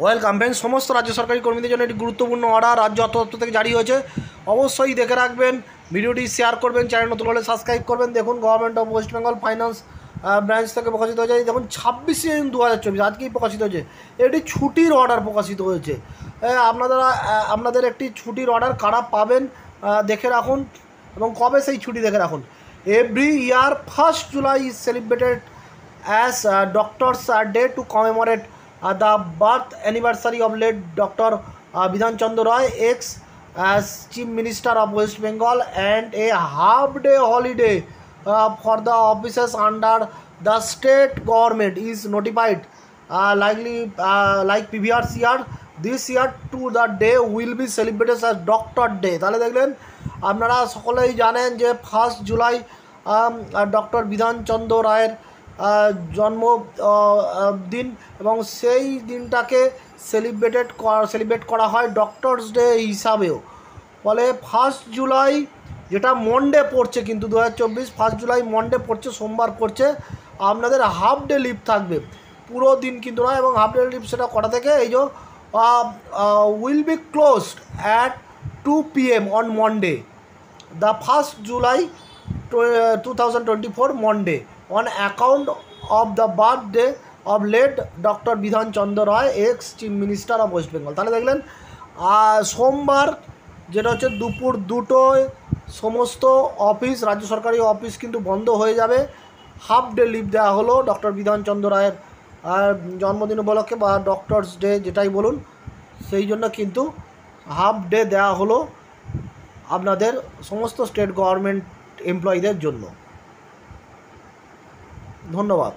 welcome কাম্পেন সমস্ত রাজ্য সরকারি কর্মীদের জন্য একটি গুরুত্বপূর্ণ অর্ডার রাজ্য অর্থদপ্তর থেকে জারি হয়েছে অবশ্যই দেখে রাখবেন ভিডিওটি শেয়ার করবেন চ্যানেল নতুন হলে সাবস্ক্রাইব করবেন দেখুন government of West Bengal finance branch থেকে প্রকাশিত হয়েছে দেখুন ছাব্বিশে জুন দু হাজার চব্বিশ আজকেই প্রকাশিত হয়েছে এটি ছুটির অর্ডার প্রকাশিত হয়েছে আপনারা আপনাদের একটি ছুটির অর্ডার কারা পাবেন দেখে রাখুন এবং কবে সেই ছুটি দেখে রাখুন every year first July is celebrated as doctors day to commemorate the birth anniversary of late doctor Bidhan Chandra Roy ex chief minister of West Bengal and a half day holiday for the offices under the state government is notified likely like previous year this year too the day will be celebrated as doctor day তাহলে দেখলেন আপনারা সকলেই জানেন যে first July doctor Bidhanchandra রায়ের জন্ম দিন এবং সেই দিনটাকে সেলিব্রেটেড সেলিব্রেট করা হয় ডক্টরস ডে হিসাবেও ফলে ফার্স্ট জুলাই যেটা মন্ডে পড়ছে কিন্তু দু হাজার চব্বিশ ফার্স্ট জুলাই মন্ডে পড়ছে সোমবার পড়ছে আপনাদের হাফ ডে লিভ থাকবে পুরো দিন কিন্তু নয় এবং হাফ ডে লিভ সেটা করা থেকে এই যে will be closed at two P M on Monday the first July two thousand twenty four Monday on account of the birthday of late doctor Bidhan Chandra Roy ex chief minister of West Bengal তাহলে দেখলেন সোমবার যেটা হচ্ছে দুপুর দুটোয় সমস্ত অফিস রাজ্য সরকারি অফিস কিন্তু বন্ধ হয়ে যাবে হাফ ডে লিভ দেওয়া হলো ডক্টর বিধানচন্দ্র রায়ের জন্মদিন উপলক্ষে বা ডক্টরস ডে যেটাই বলুন সেই জন্য কিন্তু হাফ ডে দেওয়া হলো আপনাদের সমস্ত স্টেট গভর্নমেন্ট এমপ্লয়ীদের জন্য ধন্যবাদ